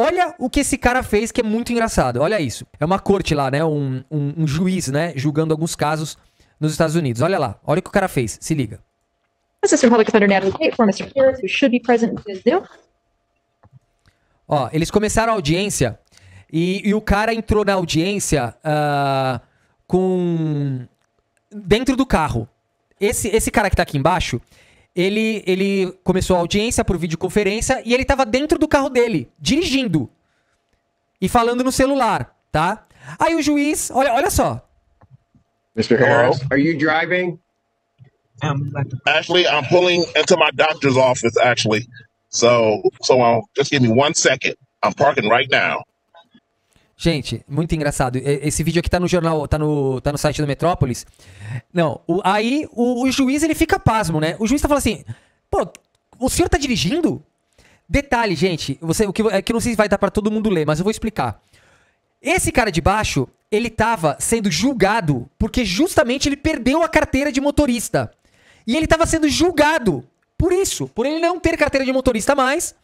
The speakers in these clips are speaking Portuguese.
Olha o que esse cara fez que é muito engraçado. Olha isso. É uma corte lá, né? Um, um, um juiz, né? Julgando alguns casos nos Estados Unidos. Olha lá. Olha o que o cara fez. Se liga. Tá Ó, eles começaram a audiência e, e o cara entrou na audiência uh, com dentro do carro. Esse, esse cara que tá aqui embaixo, ele, ele começou a audiência por videoconferência e ele estava dentro do carro dele, dirigindo e falando no celular, tá? Aí o juiz, olha, olha só. Mr. Harris, are you driving? Um, actually, I'm pulling into my doctor's office. Actually, so so I'll uh, just give me one second. I'm parking right now. Gente, muito engraçado. Esse vídeo aqui tá no jornal, tá no, tá no site do Metrópolis. Não, o, aí o, o, juiz ele fica pasmo, né? O juiz tá falando assim: pô, o senhor tá dirigindo? Detalhe, gente, você, o que, é que não sei se vai dar para todo mundo ler, mas eu vou explicar. Esse cara de baixo, ele tava sendo julgado porque justamente ele perdeu a carteira de motorista. E ele tava sendo julgado por isso, por ele não ter carteira de motorista mais.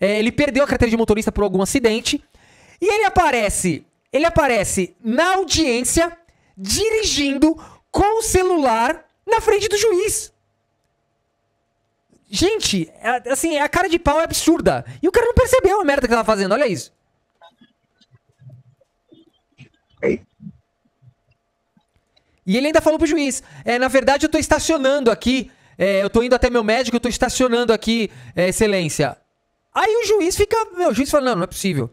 É, ele perdeu a carteira de motorista por algum acidente. E ele aparece, ele aparece na audiência dirigindo com o celular na frente do juiz. Gente, é, assim, é a cara de pau é absurda. E o cara não percebeu a merda que tava fazendo, olha isso. E ele ainda falou pro juiz: é, na verdade, eu tô estacionando aqui. É, eu tô indo até meu médico, eu tô estacionando aqui, é, excelência. Aí o juiz fica. Meu, o juiz fala: não, não é possível.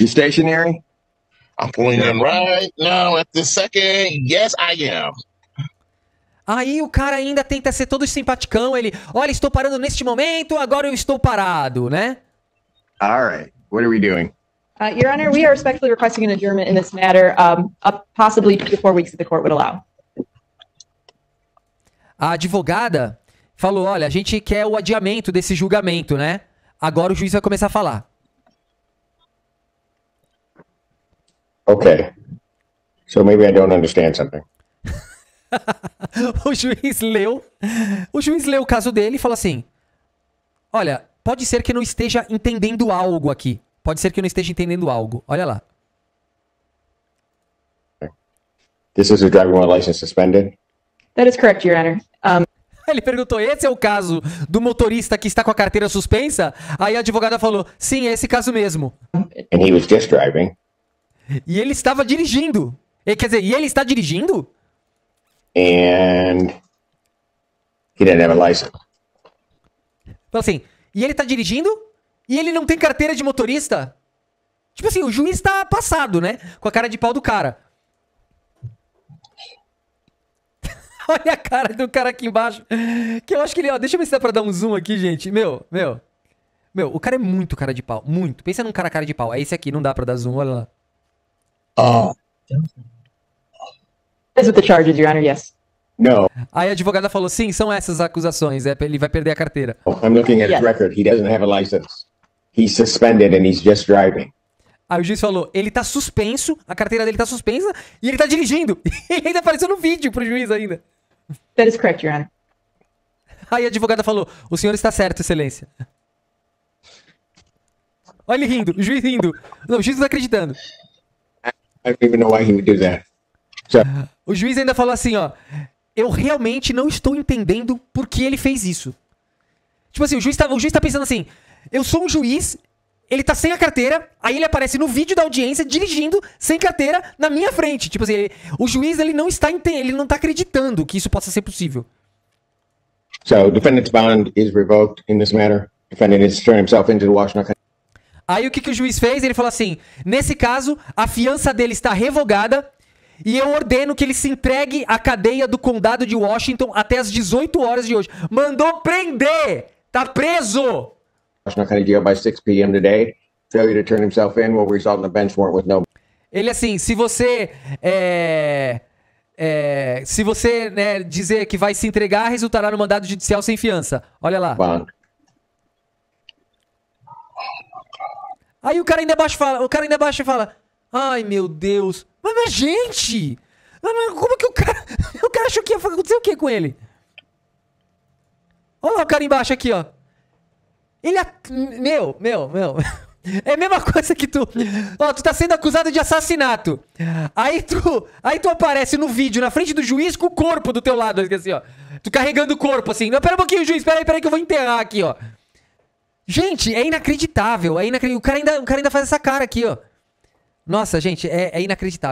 You stationary? I'm pulling in right now at the second. Yes, I am. Aí o cara ainda tenta ser todo simpaticão. Ele, olha, estou parando neste momento, agora eu estou parado, né? All right. What are we doing? Uh, Your Honor, we are respectfully requesting an adjournment in this matter, um, possibly two to four weeks if the court would allow. A advogada falou: olha, a gente quer o adiamento desse julgamento, né? Agora o juiz vai começar a falar. Okay. So maybe I don't understand something. o juiz leu. O juiz leu o caso dele e falou assim: Olha, pode ser que não esteja entendendo algo aqui. Pode ser que não esteja entendendo algo. Olha lá. This is a driving while license suspended. That is correct, Your Honor. Um... Ele perguntou: esse é o caso do motorista que está com a carteira suspensa? Aí a advogada falou: sim, é esse caso mesmo. And he was just driving. E ele estava dirigindo. E, quer dizer, e ele está dirigindo? And he didn't have a license. Então, assim, e ele está dirigindo e ele não tem carteira de motorista? Tipo assim, o juiz está passado, né? Com a cara de pau do cara. Olha a cara do cara aqui embaixo. Que eu acho que ele, ó, deixa eu ver se dá pra dar um zoom aqui, gente. Meu, meu. Meu, o cara é muito cara de pau. Muito. Pensa num cara cara de pau. É esse aqui, não dá pra dar zoom, olha lá. Uh, with the charges, Your Honor, yes. No. Aí a advogada falou: sim, são essas acusações. É, ele vai perder a carteira. Oh, I'm looking at yes. his record. He doesn't have a license. He's suspended and he's just driving. Aí o juiz falou: ele tá suspenso, a carteira dele tá suspensa e ele tá dirigindo. ele ainda tá apareceu no vídeo pro juiz ainda. That is correct, Your Honor. Aí a advogada falou: o senhor está certo, excelência. Olha ele rindo, o juiz rindo. Não, o juiz não tá acreditando. I don't even know why he would do that. So. O juiz ainda falou assim, ó. Eu realmente não estou entendendo por que ele fez isso. Tipo assim, o juiz tá, o juiz tá pensando assim: eu sou um juiz, ele tá sem a carteira, aí ele aparece no vídeo da audiência dirigindo sem carteira na minha frente. Tipo assim, ele, o juiz ele não está ele não tá acreditando que isso possa ser possível. So, defendant's bond is revoked in this matter. Defendant has turned himself into the Washington Aí o que, que o juiz fez? Ele falou assim: nesse caso, a fiança dele está revogada e eu ordeno que ele se entregue à cadeia do condado de Washington até as 18 horas de hoje. Mandou prender! Tá preso! Ele assim, se você é, é, se você né, dizer que vai se entregar, resultará no mandado judicial sem fiança. Olha lá. Bond. Aí o cara ainda abaixo fala, o cara ainda abaixo fala, ai meu Deus, mas, mas gente, como que o cara, o cara achou que ia acontecer o que com ele? Olha lá o cara embaixo aqui, ó. Ele, meu, meu, meu, é a mesma coisa que tu. Ó, tu tá sendo acusado de assassinato. Aí tu, aí tu aparece no vídeo na frente do juiz com o corpo do teu lado, assim, ó. Tu carregando o corpo assim. Não, pera um pouquinho, juiz, pera aí, pera aí que eu vou enterrar aqui, ó. Gente, é inacreditável. É inacreditável. O, cara ainda, o cara ainda faz essa cara aqui, ó. Nossa, gente, é, é inacreditável.